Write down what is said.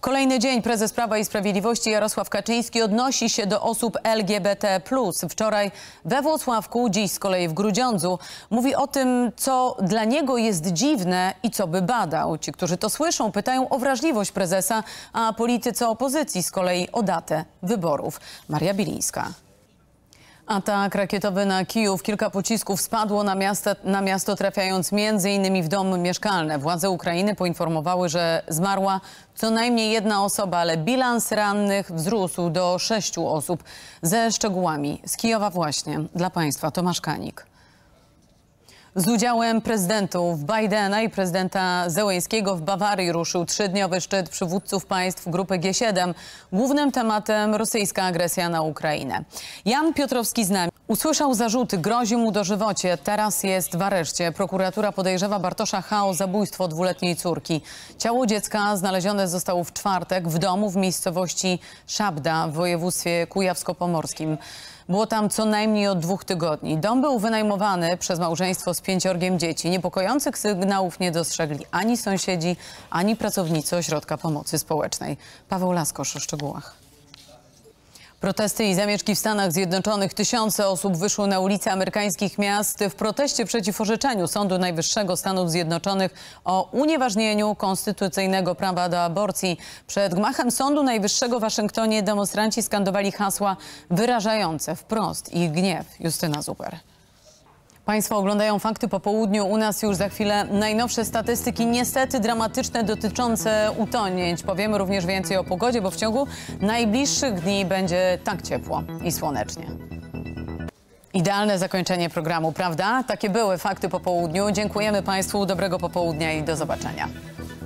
Kolejny dzień prezes Prawa i Sprawiedliwości Jarosław Kaczyński odnosi się do osób LGBT+. Wczoraj we Włosławku, dziś z kolei w Grudziądzu. Mówi o tym, co dla niego jest dziwne i co by badał. Ci, którzy to słyszą, pytają o wrażliwość prezesa, a politycy opozycji z kolei o datę wyborów. Maria Bilińska. Atak rakietowy na Kijów. Kilka pocisków spadło na miasto, na miasto trafiając m.in. w domy mieszkalne. Władze Ukrainy poinformowały, że zmarła co najmniej jedna osoba, ale bilans rannych wzrósł do sześciu osób. Ze szczegółami z Kijowa właśnie dla Państwa Tomasz Kanik. Z udziałem prezydentów Bidena i prezydenta Zełeńskiego w Bawarii ruszył trzydniowy szczyt przywódców państw grupy G7. Głównym tematem rosyjska agresja na Ukrainę. Jan Piotrowski z nami. Usłyszał zarzuty, grozi mu dożywocie. Teraz jest w areszcie. Prokuratura podejrzewa Bartosza H. o zabójstwo dwuletniej córki. Ciało dziecka znalezione zostało w czwartek w domu w miejscowości Szabda w województwie kujawsko-pomorskim. Było tam co najmniej od dwóch tygodni. Dom był wynajmowany przez małżeństwo z pięciorgiem dzieci. Niepokojących sygnałów nie dostrzegli ani sąsiedzi, ani pracownicy Ośrodka Pomocy Społecznej. Paweł Laskosz o szczegółach. Protesty i zamieszki w Stanach Zjednoczonych. Tysiące osób wyszło na ulice amerykańskich miast w proteście przeciw orzeczeniu Sądu Najwyższego Stanów Zjednoczonych o unieważnieniu konstytucyjnego prawa do aborcji. Przed gmachem Sądu Najwyższego w Waszyngtonie demonstranci skandowali hasła wyrażające wprost ich gniew. Justyna Zuber. Państwo oglądają fakty po południu. U nas już za chwilę najnowsze statystyki, niestety dramatyczne, dotyczące utonięć. Powiemy również więcej o pogodzie, bo w ciągu najbliższych dni będzie tak ciepło i słonecznie. Idealne zakończenie programu, prawda? Takie były fakty po południu. Dziękujemy Państwu, dobrego popołudnia i do zobaczenia.